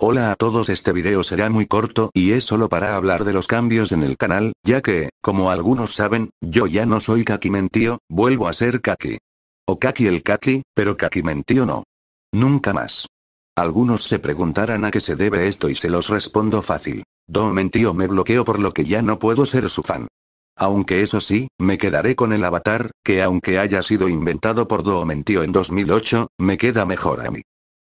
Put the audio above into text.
Hola a todos este video será muy corto y es solo para hablar de los cambios en el canal, ya que, como algunos saben, yo ya no soy Kaki Mentío, vuelvo a ser Kaki. O Kaki el Kaki, pero Kaki Mentío no. Nunca más. Algunos se preguntarán a qué se debe esto y se los respondo fácil. Do Mentío me bloqueo por lo que ya no puedo ser su fan. Aunque eso sí, me quedaré con el avatar, que aunque haya sido inventado por Do Mentío en 2008, me queda mejor a mí.